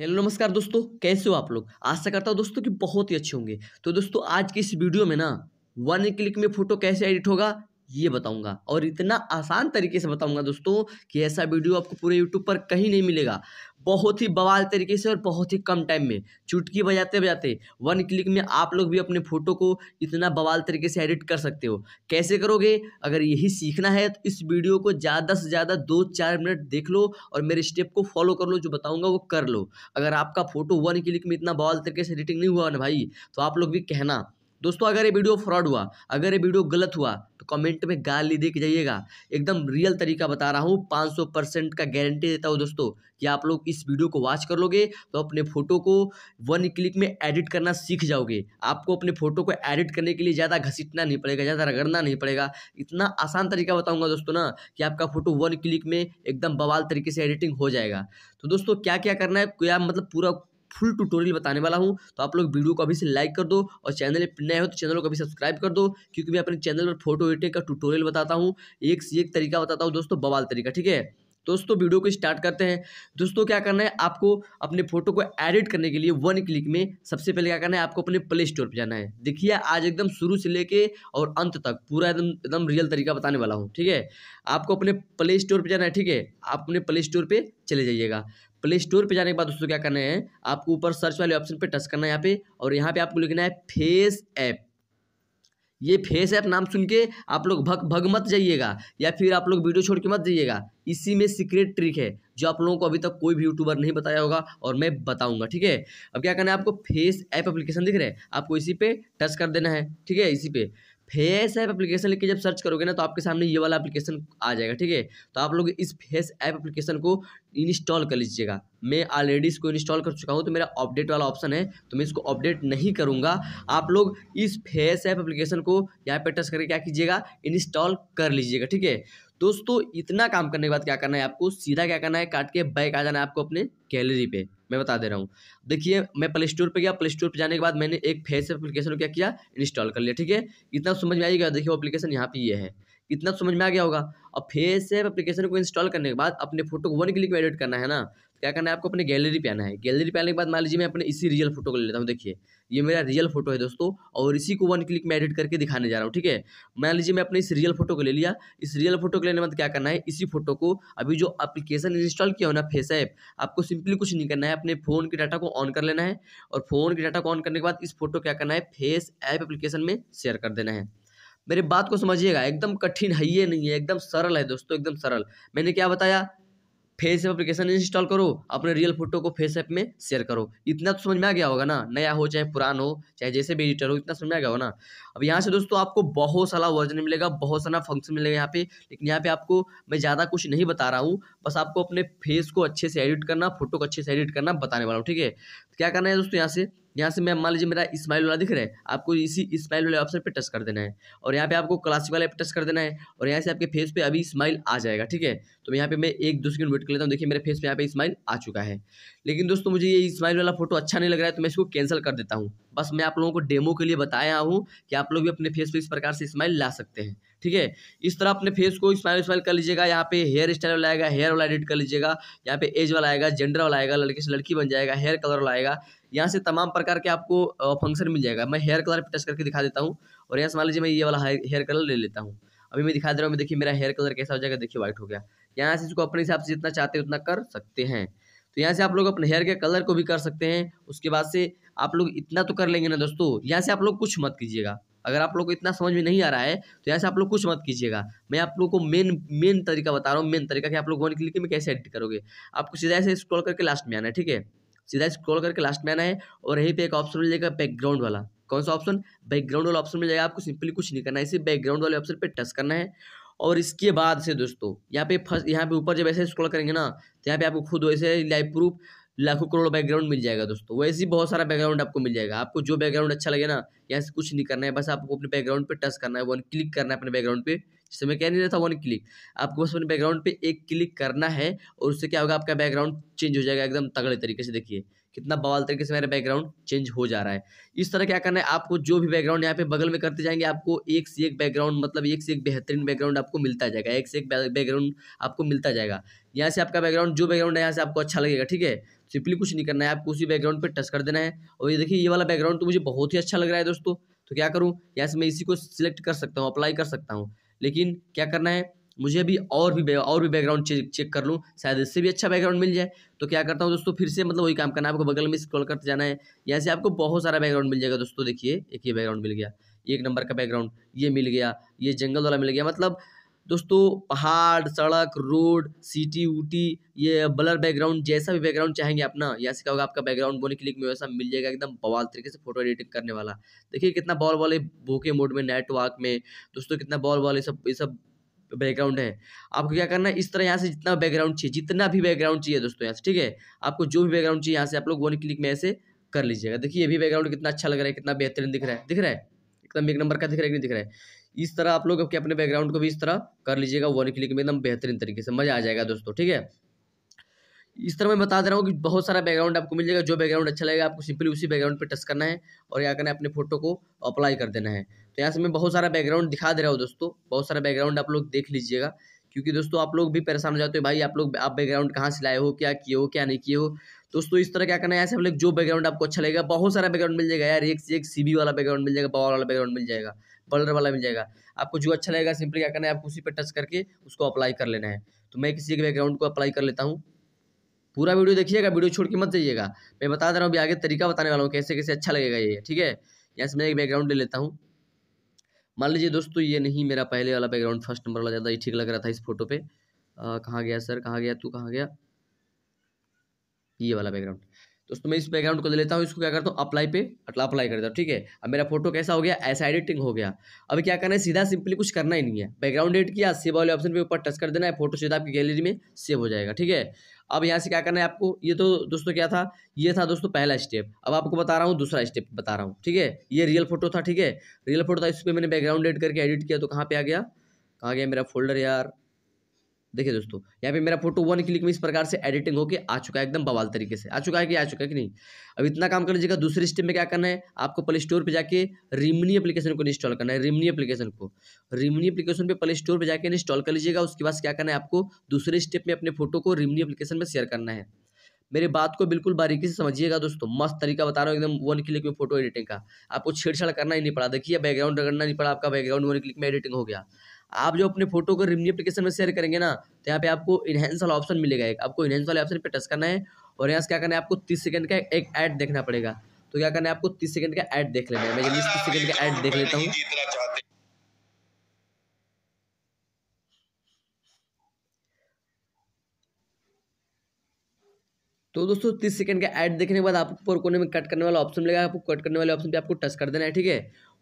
hello नमस्कार दोस्तों कैसे हो आप लोग आशा करता हूँ दोस्तों कि बहुत ही अच्छे होंगे तो दोस्तों आज की इस वीडियो में ना वन क्लिक में फ़ोटो कैसे एडिट होगा ये बताऊंगा और इतना आसान तरीके से बताऊंगा दोस्तों कि ऐसा वीडियो आपको पूरे यूट्यूब पर कहीं नहीं मिलेगा बहुत ही बवाल तरीके से और बहुत ही कम टाइम में चुटकी बजाते बजाते वन क्लिक में आप लोग भी अपने फ़ोटो को इतना बवाल तरीके से एडिट कर सकते हो कैसे करोगे अगर यही सीखना है तो इस वीडियो को ज़्यादा से ज़्यादा दो चार मिनट देख लो और मेरे स्टेप को फॉलो कर लो जो बताऊँगा वो कर लो अगर आपका फ़ोटो वन क्लिक में इतना बवाल तरीके से एडिटिंग नहीं हुआ ना भाई तो आप लोग भी कहना दोस्तों अगर ये वीडियो फ्रॉड हुआ अगर ये वीडियो गलत हुआ कमेंट में गाली दे के जाइएगा एकदम रियल तरीका बता रहा हूँ पाँच सौ परसेंट का गारंटी देता हूँ दोस्तों कि आप लोग इस वीडियो को वॉच कर लोगे तो अपने फ़ोटो को वन क्लिक में एडिट करना सीख जाओगे आपको अपने फ़ोटो को एडिट करने के लिए ज़्यादा घसीटना नहीं पड़ेगा ज़्यादा रगड़ना नहीं पड़ेगा इतना आसान तरीका बताऊँगा दोस्तों ना कि आपका फ़ोटो वन क्लिक में एकदम बवाल तरीके से एडिटिंग हो जाएगा तो दोस्तों क्या क्या करना है क्या मतलब पूरा फुल टूटोरियल बताने वाला हूँ तो आप लोग वीडियो को अभी से लाइक कर दो और चैनल नए हो तो चैनल को अभी सब्सक्राइब कर दो क्योंकि मैं अपने चैनल पर फोटो एडिटिंग का टूटोरियल बताता हूँ एक से एक तरीका बताता हूँ दोस्तों बवाल तरीका ठीक है दोस्तों वीडियो को स्टार्ट करते हैं दोस्तों क्या करना है आपको अपने फोटो को एडिट करने के लिए वन क्लिक में सबसे पहले क्या करना है आपको अपने प्ले स्टोर पर जाना है देखिए आज एकदम शुरू से लेके और अंत तक पूरा एकदम एकदम रियल तरीका बताने वाला हूँ ठीक है आपको अपने प्ले स्टोर पर जाना है ठीक है आप अपने प्ले स्टोर पर चले जाइएगा प्ले स्टोर पर जाने के बाद दोस्तों क्या करना है आपको ऊपर सर्च वाले ऑप्शन पर टच करना है यहाँ पे और यहाँ पे आपको लिखना है फेस ऐप ये फेस ऐप नाम सुन के आप लोग भग भग मत जाइएगा या फिर आप लोग वीडियो छोड़ के मत जाइएगा इसी में सीक्रेट ट्रिक है जो आप लोगों को अभी तक कोई भी यूट्यूबर नहीं बताया होगा और मैं बताऊंगा ठीक है अब क्या करना है आपको फेस ऐप एप्लीकेशन दिख रहे हैं आपको इसी पे टच कर देना है ठीक है इसी पे फेस ऐप एप्लीकेशन लिख के जब सर्च करोगे ना तो आपके सामने ये वाला एप्लीकेशन आ जाएगा ठीक है तो आप लोग इस फेस ऐप एप्लीकेशन को इंस्टॉल कर लीजिएगा मैं ऑलरेडी इसको इंस्टॉल कर चुका हूँ तो मेरा अपडेट वाला ऑप्शन है तो मैं इसको अपडेट नहीं करूँगा आप लोग इस फेस ऐप एप्लीकेशन को यहाँ पे टच करके क्या कीजिएगा इंस्टॉल कर लीजिएगा ठीक है दोस्तों इतना काम करने के बाद क्या करना है आपको सीधा क्या करना है काट के बैक आ जाना है आपको अपने गैलरी पे मैं बता दे रहा हूँ देखिए मैं प्ले स्टोर पर गया प्ले स्टोर पर जाने के बाद मैंने एक फेस एप्लीकेशन को क्या किया इंस्टॉल कर लिया ठीक है इतना समझ में आइएगा देखिए वो एप्लीकेशन यहाँ पर ये है इतना तो समझ में आ गया होगा अब फेस ऐप अपलीकेशन को इंस्टॉल करने के बाद अपने फोटो को वन क्लिक में एडिट करना है ना तो क्या करना है आपको अपने गैलरी पे आना है गैलरी पे आने के बाद मान लीजिए मैं अपने इसी रियल फोटो को ले लेता हूँ देखिए ये मेरा रियल फोटो है दोस्तों और इसी को वन क्लिक में एडिट करके दिखाने जा रहा हूँ ठीक है मान लीजिए मैं अपने इस रियल फोटो को ले लिया इस रियल फोटो को लेने के बाद क्या करना है इसी फोटो को अभी जो एप्लीकेशन इंस्टॉल किया हो ना फेस ऐप आपको सिंपली कुछ नहीं करना है अपने फ़ोन के डाटा को ऑन कर लेना है और फ़ोन के डाटा को ऑन करने के बाद इस फोटो क्या करना है फेस ऐप एप्लीकेशन में शेयर कर देना है मेरी बात को समझिएगा एकदम कठिन है ये नहीं है एकदम सरल है दोस्तों एकदम सरल मैंने क्या बताया फेस ऐप अप्लीकेशन इंस्टॉल करो अपने रियल फोटो को फेस ऐप में शेयर करो इतना तो समझ में आ गया होगा ना नया हो चाहे पुराना हो चाहे जैसे भी एडिटर हो इतना समझ में आ गया होगा ना अब यहाँ से दोस्तों आपको बहुत सारा वर्जन मिलेगा बहुत सारा फंक्शन मिलेगा यहाँ पे लेकिन यहाँ पे आपको मैं ज़्यादा कुछ नहीं बता रहा हूँ बस आपको अपने फेस को अच्छे से एडिट करना फोटो को अच्छे से एडिट करना बताने वाला हूँ ठीक है क्या करना है दोस्तों यहाँ से यहाँ से मैं मान लीजिए मेरा स्माइल वाला दिख रहा है आपको इसी स्माइल वाले ऑप्शन पे टच कर देना है और यहाँ पे आपको क्लासिक वाले पे टच कर देना है और यहाँ से आपके फेस पे अभी स्माइल आ जाएगा ठीक है तो यहाँ पे मैं एक दो सेकंड वेट कर लेता हूँ देखिए मेरे फेस पे यहाँ पे स्माइल आ चुका है लेकिन दोस्तों मुझे ये स्माइल वाला फोटो अच्छा नहीं लग रहा है तो मैं इसको कैंसिल कर देता हूँ बस मैं आप लोगों को डेमो के लिए बताया हूँ कि आप लोग भी अपने फेस पर इस प्रकार से स्माइल ला सकते हैं ठीक है इस तरह अपने फेस को स्माइल स्माइल कर लीजिएगा यहाँ पे हेयर स्टाइल वाला आएगा हेयर वाला एडिट कर लीजिएगा यहाँ पे एज वाला आएगा जेंडर वाला आएगा लड़के से लड़की बन जाएगा हेयर कलर वाला आएगा यहाँ से तमाम प्रकार के आपको फंक्शन मिल जाएगा मैं हेयर कलर टच करके दिखा देता हूँ और यहाँ से मान लीजिए मैं ये वाला हेयर कलर ले लेता हूँ अभी मैं दिखा दे रहा हूँ देखिए मेरा हेयर कलर कैसा हो जाएगा देखिए व्हाइट हो गया यहाँ से इसको अपने हिसाब से जितना चाहते हैं उतना कर सकते हैं तो यहाँ से आप लोग अपने हेयर के कलर को भी कर सकते हैं उसके बाद से आप लोग इतना तो कर लेंगे ना दोस्तों यहाँ से आप लोग कुछ मत कीजिएगा अगर आप लोग को इतना समझ में नहीं आ रहा है तो यहाँ से आप लोग कुछ मत कीजिएगा मैं आप लोग को मेन मेन तरीका बता रहा हूँ मेन तरीका कि आप लोग वन क्लिक में कैसे एडिट करोगे आपको सीधा ऐसे स्क्रॉल करके लास्ट में आना है ठीक है सीधा स्क्रॉल करके लास्ट में आना है और यहीं पे एक ऑप्शन मिल जाएगा बैकग्राउंड वाला कौन सा ऑप्शन बैकग्राउंड वाला ऑप्शन मिल जाएगा आपको सिंपली कुछ नहीं करना है इसे बैकग्राउंड वाले ऑप्शन पे टच करना है और इसके बाद से दोस्तों यहाँ पे फर्स्ट यहाँ पे ऊपर जब ऐसे स्क्रॉल करेंगे ना तो यहाँ पे आपको खुद वैसे लाइव प्रूफ लाखों करोड़ बैकग्राउंड मिल जाएगा दोस्तों वैसे ही बहुत सारा बैकग्राउंड आपको मिल जाएगा आपको जो बैकग्राउंड अच्छा लगे ना यहाँ से कुछ नहीं करना है बस आपको अपने बैकग्राउंड पे टच करना है वन क्लिक करना है अपने बैकग्राउंड पे जिससे मैं कह नहीं रहा था वन क्लिक आपको बस अपने बैकग्राउंड पे एक क्लिक करना है और उससे क्या होगा आपका बैकग्राउंड चेंज हो जाएगा एकदम तगड़े तरीके से देखिए कितना बवाल तरीके से मेरा बैकग्राउंड चेंज हो जा रहा है इस तरह क्या करना है आपको जो भी बैकग्राउंड यहाँ पे बगल में करते जाएंगे आपको एक से एक बैकग्राउंड मतलब एक से एक बेहतरीन बैकग्राउंड आपको मिलता जाएगा एक से एक बैकग्राउंड आपको मिलता जाएगा यहाँ से आपका बैकग्राउंड जो बैकग्राउंड है यहाँ से आपको अच्छा लगेगा ठीक है सिंपली कुछ नहीं करना है आपको उसी बैकग्राउंड पर टच कर देना है और ये देखिए ये वाला बैकग्राउंड तो मुझे बहुत ही अच्छा लग रहा है दोस्तों तो क्या करूँ यहाँ से मैं इसी को सिलेक्ट कर सकता हूँ अप्लाई कर सकता हूँ लेकिन क्या करना है मुझे अभी और भी और भी बैकग्राउंड चेक चेक कर लूँ शायद इससे भी अच्छा बैकग्राउंड मिल जाए तो क्या करता हूँ दोस्तों फिर से मतलब वही काम करना है आपको बगल में स्क्रॉल करते जाना है यहाँ से आपको बहुत सारा बैकग्राउंड मिल जाएगा दोस्तों देखिए एक ये बैकग्राउंड मिल गया एक नंबर का बैकग्राउंड ये मिल गया ये जंगल वाला मिल गया मतलब दोस्तों पहाड़ सड़क रोड सिटी उटी ये ब्लर बैकग्राउंड जैसा भी बैकग्राउंड चाहेंगे अपना यहाँ से क्या होगा आपका बैकग्राउंड बोने क्लिक में वैसा मिल जाएगा एकदम बवाल तरीके से फोटो एडिटिंग करने वाला देखिए कितना बॉल वाले भूखे मोड में नेटवर्क में दोस्तों कितना बॉल वाले सब ये सब बैकग्राउंड है आपको क्या करना है इस तरह यहाँ से जितना बैकग्राउंड चाहिए जितना भी बैकग्राउंड चाहिए दोस्तों यहाँ से ठीक है आपको जो भी बैकग्राउंड चाहिए यहाँ से आप लोग वन क्लिक में ऐसे कर लीजिएगा देखिए ये भी बैकग्राउंड कितना अच्छा लग रहा है कितना बेहतरीन दिख रहा है दिख रहा है एकदम एक नंबर का दिख रहा है कि नहीं दिख रहा है इस तरह आप लोग अपने बैकग्राउंड को भी इस तरह कर लीजिएगा वन क्लिक में एकदम बेहतरीन तरीके से मज़ा आ जाएगा दोस्तों ठीक है इस तरह मैं बता दे रहा हूँ कि बहुत सारा बैकग्राउंड आपको मिल जाएगा जो बैकग्राउंड अच्छा लगेगा आपको सिंपली उसी बैकग्राउंड पर टच करना है और यहाँ करना है अपने फोटो को अप्लाई कर देना है तो यहाँ से मैं बहुत सारा बैकग्राउंड दिखा दे रहा हूँ दोस्तों बहुत सारा बैकग्राउंड आप लोग देख लीजिएगा क्योंकि दोस्तों आप लोग भी परेशान हो जाते हो भाई आप लोग आप बैकग्राउंड कहाँ से लाए हो क्या किए हो क्या नहीं किए हो दोस्तों इस तरह क्या करना है ऐसे हम लोग जो बैकग्राउंड आपको अच्छा लगेगा बहुत सारा बैकग्राउंड मिल जाएगा यार एक से एक सीबी वाला बैकग्राउंड मिल जाएगा बॉल वाला बैकग्राउंड मिल जाएगा बल्डर वाला मिल जाएगा आपको जो अच्छा लगेगा सिंपली क्या करना है आपको उसी पर टच करके उसको अप्लाई कर लेना है तो मैं किसी के बैकग्राउंड को अप्लाई कर लेता हूँ पूरा वीडियो देखिएगा वीडियो छोड़ के मत जाइएगा मैं बता दे रहा हूँ अभी आगे तरीका बताने वाला हूँ कैसे कैसे अच्छा लगेगा ये ठीक है यहाँ से मैं एक बैकग्राउंड ले लेता हूँ मान लीजिए दोस्तों ये नहीं मेरा पहले वाला बैकग्राउंड फर्स्ट नंबर वाला ज़्यादा ही ठीक लग रहा था इस फोटो पर कहाँ गया सर कहाँ गया तू कहाँ गया ये वाला बैकग्राउंड दोस्तों मैं इस बैकग्राउंड को दे लेता हूँ इसको क्या करता हूँ अप्लाई पे अटला मतलब अप्लाई कर देता हूँ ठीक है अब मेरा फोटो कैसा हो गया ऐसा एडिटिंग हो गया अब क्या करना है सीधा सिंपली कुछ करना ही नहीं है बैकग्राउंड एडिट किया सेव वाले ऑप्शन पे ऊपर टच कर देना है फोटो सीधा आपकी गैलरी में सेव हो जाएगा ठीक है अब यहाँ से क्या करना है आपको ये तो दोस्तों क्या था ये था दोस्तों पहला स्टेप अब आपको बता रहा हूँ दूसरा स्टेप बता रहा हूँ ठीक है ये रियल फोटो था ठीक है रियल फोटो था इस पर मैंने बैकग्राउंड एड करके एडिट किया तो कहाँ पर आ गया कहाँ गया मेरा फोल्डर यार देखिए दोस्तों यहाँ पे मेरा फोटो वन क्लिक में इस प्रकार से एडिटिंग होकर आ चुका है एकदम बवाल तरीके से आ चुका है कि आ चुका है कि नहीं अब इतना काम कर लीजिएगा दूसरे स्टेप में क्या करना है आपको प्ले स्टोर पर जाके रिमनी एप्लीकेशन को इंस्टॉल करना है रिमनी एप्लीकेशन को रिमनी एप्लीकेशन पर प्ले स्टोर पर जाकर इंस्टॉल कर लीजिएगा उसके बाद क्या करना है आपको दूसरे स्टेप में अपने फोटो को रिमनी एप्लीकेशन में शेयर करना है मेरी बात को बिल्कुल बारीकी से समझिएगा दोस्तों मस्त तरीका बता रहा हूँ एकदम वन क्लिक में फोटो एडिटिंग का आपको छेड़छाड़ करना ही नहीं पड़ा देखिए बैकग्राउंड रगड़ना नहीं पड़ा आपका बैकग्राउंड वन क्लिक में एडिटिंग हो गया आप जो अपने फोटो को रिमनी अपलीकेशन में शेयर करेंगे ना तो यहाँ पे आपको इनहेंस वाला ऑप्शन मिलेगा एक आपको इनहेंस वाले ऑप्शन पे टच करना है और यहाँ से क्या करना है आपको तीस सेकंड का एक ऐड देखना पड़ेगा तो क्या करना है आपको तीस सेकंड का ऐड देख लेना है मैं जल्दी तीस सेकंड का ऐड देख लेता हूँ तो दोस्तों तीस सेकंड का ऐड देखने के बाद आपको ऊपर कोने में कट करने वाला ऑप्शन मिलेगा आपको कट करने वाले ऑप्शन पे आपको टच कर देना है ठीक है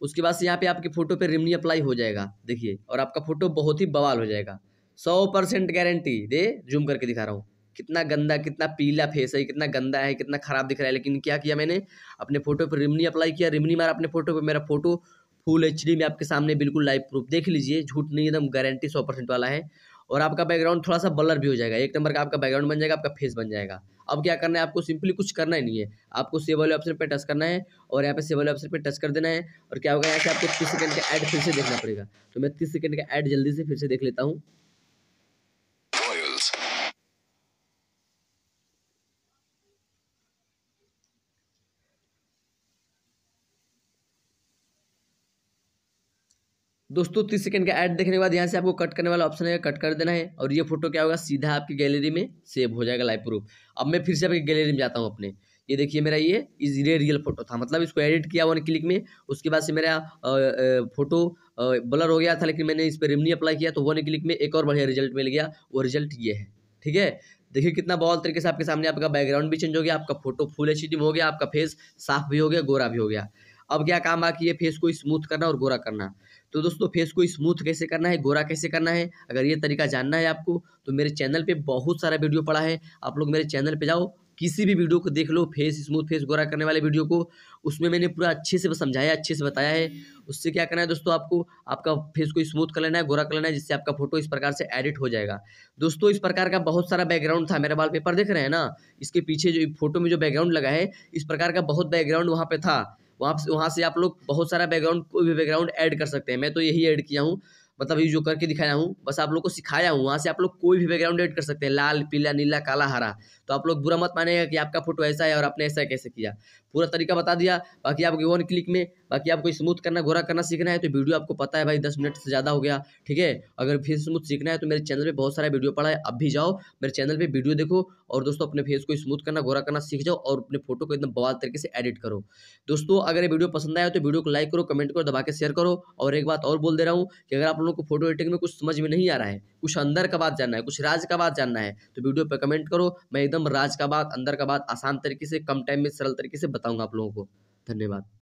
उसके बाद से यहाँ पे आपके फोटो पे रिमनी अप्लाई हो जाएगा देखिए और आपका फोटो बहुत ही बवाल हो जाएगा सौ परसेंट गारंटी दे जूम करके दिखा रहा हूँ कितना गंदा कितना पीला फेस है कितना गंदा है कितना ख़राब दिख रहा है लेकिन क्या किया मैंने अपने फोटो पर रिमनी अप्लाई किया रिमनी मारा अपने फोटो पर मेरा फोटो फुल एच में आपके सामने बिल्कुल लाइव प्रूफ देख लीजिए झूठ नहीं एकदम गारंटी सौ परसेंट वाला है और आपका बैकग्राउंड थोड़ा सा बलर भी हो जाएगा एक नंबर का आपका बैकग्राउंड बन जाएगा आपका फेस बन जाएगा अब क्या करना है आपको सिंपली कुछ करना ही नहीं है आपको सेव वाले ऑप्शन पर टच करना है और यहाँ पे सेव वाले ऑप्शन पर टच कर देना है और क्या होगा यहाँ से आपको तीस सेकंड का एड फिर से देखना पड़ेगा तो मैं तीस सेकंड का एड जल्दी से फिर से देख लेता हूँ दोस्तों तीस सेकंड का ऐड देखने के बाद यहाँ से आपको कट करने वाला ऑप्शन है कट कर देना है और ये फोटो क्या होगा सीधा आपकी गैलरी में सेव हो जाएगा लाइव प्रूफ अब मैं फिर से आपकी गैलरी में जाता हूँ अपने ये देखिए मेरा ये इज रे रियल फोटो था मतलब इसको एडिट किया वन क्लिक में उसके बाद से मेरा फोटो ब्लर हो गया था लेकिन मैंने इस पर रिमनी अप्लाई किया तो वन क्लिक में एक और बढ़िया रिजल्ट मिल गया वो रिजल्ट ये है ठीक है देखिए कितना बहुत तरीके से आपके सामने आपका बैकग्राउंड भी चेंज हो गया आपका फोटो फुल एच हो गया आपका फेस साफ भी हो गया गोरा भी हो गया अब क्या काम बाकी है फेस को स्मूथ करना और गोरा करना तो दोस्तों फेस को स्मूथ कैसे करना है गोरा कैसे करना है अगर ये तरीका जानना है आपको तो मेरे चैनल पे बहुत सारा वीडियो पड़ा है आप लोग मेरे चैनल पे जाओ किसी भी वीडियो को देख लो फेस स्मूथ फेस गोरा करने वाले वीडियो को उसमें मैंने पूरा अच्छे से समझाया अच्छे से बताया है उससे क्या करना है दोस्तों आपको आपका फेस को स्मूथ कर लेना है गोरा कर लेना है जिससे आपका फोटो इस प्रकार से एडिट हो जाएगा दोस्तों इस प्रकार का बहुत सारा बैकग्राउंड था मेरा वॉलपेपर देख रहे हैं ना इसके पीछे जो फोटो में जो बैकग्राउंड लगा है इस प्रकार का बहुत बैकग्राउंड वहाँ पर था वहाँ वहाँ से आप लोग बहुत सारा बैकग्राउंड कोई भी बैकग्राउंड ऐड कर सकते हैं मैं तो यही ऐड किया हूँ मतलब ये जो करके दिखाया हूँ बस आप लोग को सिखाया हूँ वहाँ से आप लोग कोई भी बैकग्राउंड ऐड कर सकते हैं लाल पीला नीला काला हरा तो आप लोग बुरा मत मानेगा कि आपका फोटो ऐसा है और आपने ऐसा कैसे किया पूरा तरीका बता दिया बाकी आप वन क्लिक में बाकी आपको स्मूथ करना गोरा करना सीखना है तो वीडियो आपको पता है भाई दस मिनट से ज़्यादा हो गया ठीक है अगर फेस स्मूथ सीखना है तो मेरे चैनल पर बहुत सारा वीडियो पड़ा है अब भी जाओ मेरे चैनल पर वीडियो देखो और दोस्तों अपने फेस को स्मूथ करना गोरा करना सीख जाओ और अपने फोटो को एकदम बवाल तरीके से एडिट करो दोस्तों अगर ये वीडियो पसंद आया तो वीडियो को लाइक करो कमेंट करो दबा के शेयर करो और एक बात और बोल दे रहा हूँ कि अगर आप लोगों को फोटो एडिटिंग में कुछ समझ में नहीं आ रहा है कुछ अंदर का बात जानना है कुछ राज का बात जानना है तो वीडियो पर कमेंट करो मैं एकदम राज का बात अंदर का बात आसान तरीके से कम टाइम में सरल तरीके से बताऊँगा आप लोगों को धन्यवाद